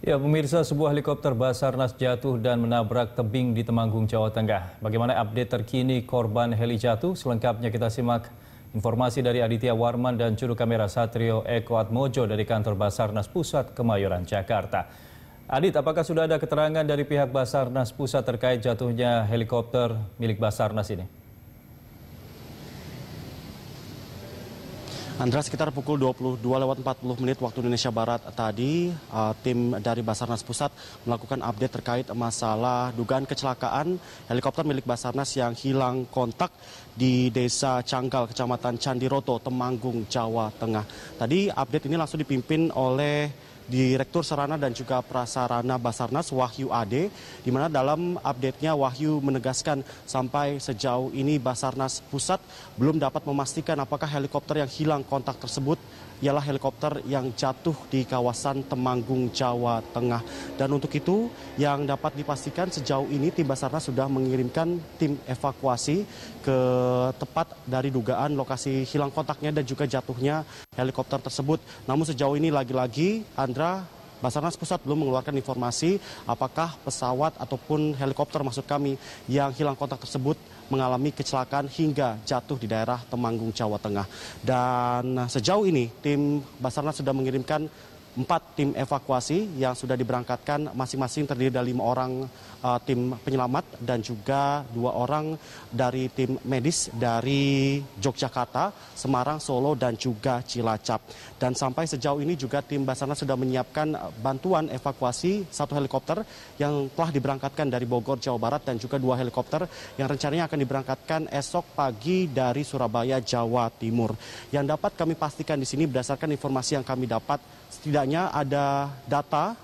Ya, pemirsa, sebuah helikopter Basarnas jatuh dan menabrak tebing di Temanggung, Jawa Tengah. Bagaimana update terkini korban heli jatuh? Selengkapnya kita simak informasi dari Aditya Warman dan juru kamera Satrio Eko Atmojo dari kantor Basarnas Pusat Kemayoran, Jakarta. Adit, apakah sudah ada keterangan dari pihak Basarnas Pusat terkait jatuhnya helikopter milik Basarnas ini? Andra, sekitar pukul 22 lewat 40 menit waktu Indonesia Barat tadi, eh, tim dari Basarnas Pusat melakukan update terkait masalah dugaan kecelakaan helikopter milik Basarnas yang hilang kontak di Desa Canggal, Kecamatan Candiroto, Temanggung, Jawa Tengah. Tadi update ini langsung dipimpin oleh Direktur Sarana dan juga Prasarana Basarnas Wahyu Ade, di mana dalam update-nya Wahyu menegaskan sampai sejauh ini Basarnas Pusat belum dapat memastikan apakah helikopter yang hilang kontak tersebut ialah helikopter yang jatuh di kawasan Temanggung, Jawa Tengah. Dan untuk itu yang dapat dipastikan sejauh ini tim Basarnas sudah mengirimkan tim evakuasi ke tepat dari dugaan lokasi hilang kontaknya dan juga jatuhnya helikopter tersebut. Namun sejauh ini lagi-lagi Andra Basarnas Pusat belum mengeluarkan informasi apakah pesawat ataupun helikopter maksud kami yang hilang kontak tersebut mengalami kecelakaan hingga jatuh di daerah Temanggung, Jawa Tengah. Dan sejauh ini tim Basarnas sudah mengirimkan empat tim evakuasi yang sudah diberangkatkan masing-masing terdiri dari lima orang uh, tim penyelamat dan juga dua orang dari tim medis dari Yogyakarta, Semarang, Solo dan juga Cilacap. Dan sampai sejauh ini juga tim Basarnas sudah menyiapkan bantuan evakuasi satu helikopter yang telah diberangkatkan dari Bogor, Jawa Barat dan juga dua helikopter yang rencananya akan diberangkatkan esok pagi dari Surabaya, Jawa Timur. Yang dapat kami pastikan di sini berdasarkan informasi yang kami dapat setidaknya setidaknya ada data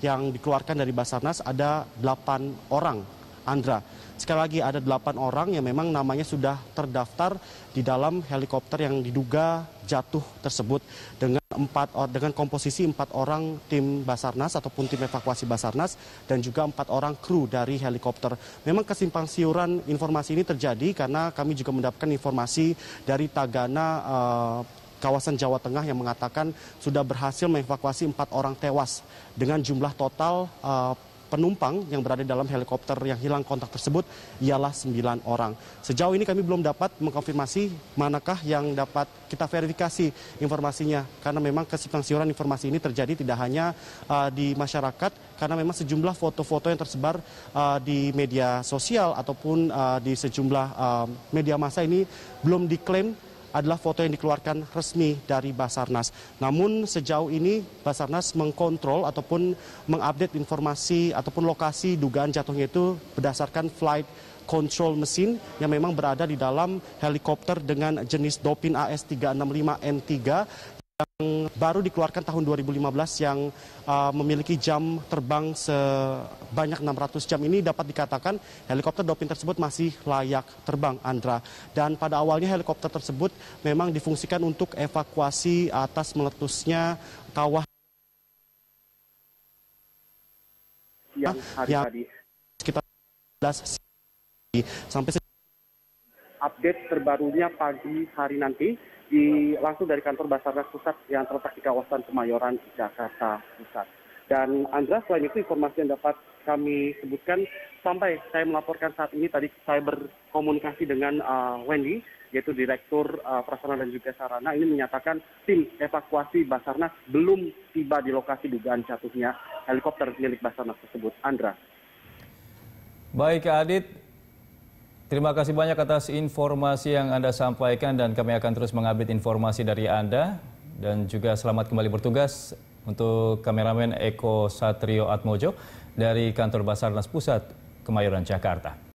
yang dikeluarkan dari Basarnas ada 8 orang Andra. Sekali lagi ada 8 orang yang memang namanya sudah terdaftar di dalam helikopter yang diduga jatuh tersebut dengan empat dengan komposisi empat orang tim Basarnas ataupun tim evakuasi Basarnas dan juga empat orang kru dari helikopter. Memang kesimpang siuran informasi ini terjadi karena kami juga mendapatkan informasi dari Tagana uh, kawasan Jawa Tengah yang mengatakan sudah berhasil mengevakuasi empat orang tewas dengan jumlah total uh, penumpang yang berada dalam helikopter yang hilang kontak tersebut ialah sembilan orang. Sejauh ini kami belum dapat mengkonfirmasi manakah yang dapat kita verifikasi informasinya karena memang kesimpangsiuran informasi ini terjadi tidak hanya uh, di masyarakat karena memang sejumlah foto-foto yang tersebar uh, di media sosial ataupun uh, di sejumlah uh, media massa ini belum diklaim adalah foto yang dikeluarkan resmi dari Basarnas. Namun sejauh ini Basarnas mengkontrol ataupun mengupdate informasi ataupun lokasi dugaan jatuhnya itu berdasarkan flight control mesin yang memang berada di dalam helikopter dengan jenis Dopin AS 365 N3 yang baru dikeluarkan tahun 2015 yang uh, memiliki jam terbang sebanyak 600 jam ini dapat dikatakan helikopter Dolphin tersebut masih layak terbang, Andra. Dan pada awalnya helikopter tersebut memang difungsikan untuk evakuasi atas meletusnya kawah yang hari ya, tadi sekitar 11 sampai update terbarunya pagi hari nanti langsung dari kantor basarnas pusat yang terletak di kawasan kemayoran jakarta pusat dan Andra selain itu informasi yang dapat kami sebutkan sampai saya melaporkan saat ini tadi saya berkomunikasi dengan uh, Wendy yaitu Direktur uh, Prasarana dan juga Sarana ini menyatakan tim evakuasi Basarnas belum tiba di lokasi dugaan jatuhnya helikopter milik Basarnas tersebut. Andra. Baik Adit, Terima kasih banyak atas informasi yang Anda sampaikan dan kami akan terus mengupdate informasi dari Anda dan juga selamat kembali bertugas untuk kameramen Eko Satrio Atmojo dari kantor Basarnas Pusat Kemayoran Jakarta.